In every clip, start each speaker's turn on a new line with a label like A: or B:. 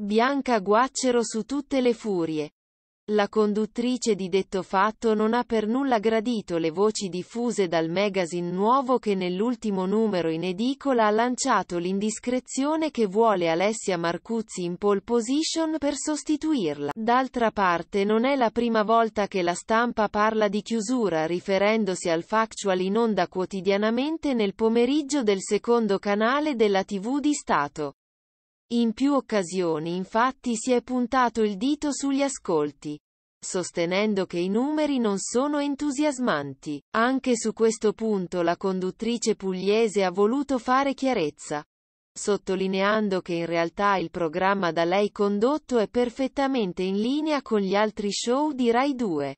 A: Bianca Guaccero su tutte le furie. La conduttrice di detto fatto non ha per nulla gradito le voci diffuse dal magazine nuovo che nell'ultimo numero in edicola ha lanciato l'indiscrezione che vuole Alessia Marcuzzi in pole position per sostituirla. D'altra parte non è la prima volta che la stampa parla di chiusura riferendosi al factual in onda quotidianamente nel pomeriggio del secondo canale della TV di Stato. In più occasioni infatti si è puntato il dito sugli ascolti, sostenendo che i numeri non sono entusiasmanti. Anche su questo punto la conduttrice pugliese ha voluto fare chiarezza, sottolineando che in realtà il programma da lei condotto è perfettamente in linea con gli altri show di Rai 2.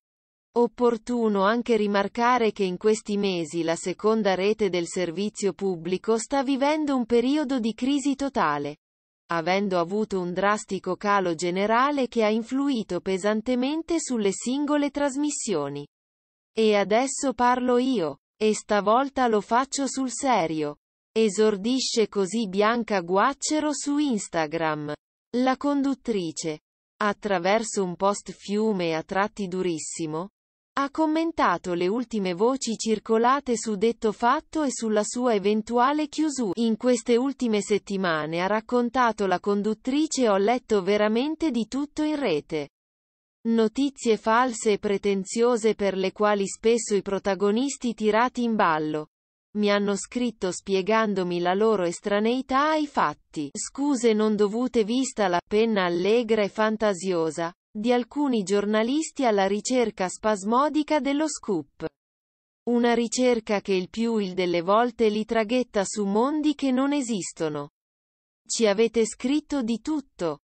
A: Opportuno anche rimarcare che in questi mesi la seconda rete del servizio pubblico sta vivendo un periodo di crisi totale avendo avuto un drastico calo generale che ha influito pesantemente sulle singole trasmissioni. E adesso parlo io. E stavolta lo faccio sul serio. Esordisce così Bianca Guaccero su Instagram. La conduttrice. Attraverso un post fiume a tratti durissimo, ha commentato le ultime voci circolate su detto fatto e sulla sua eventuale chiusura. In queste ultime settimane ha raccontato la conduttrice ho letto veramente di tutto in rete. Notizie false e pretenziose per le quali spesso i protagonisti tirati in ballo mi hanno scritto spiegandomi la loro estraneità ai fatti. Scuse non dovute vista la penna allegra e fantasiosa di alcuni giornalisti alla ricerca spasmodica dello scoop. Una ricerca che il più il delle volte li traghetta su mondi che non esistono. Ci avete scritto di tutto.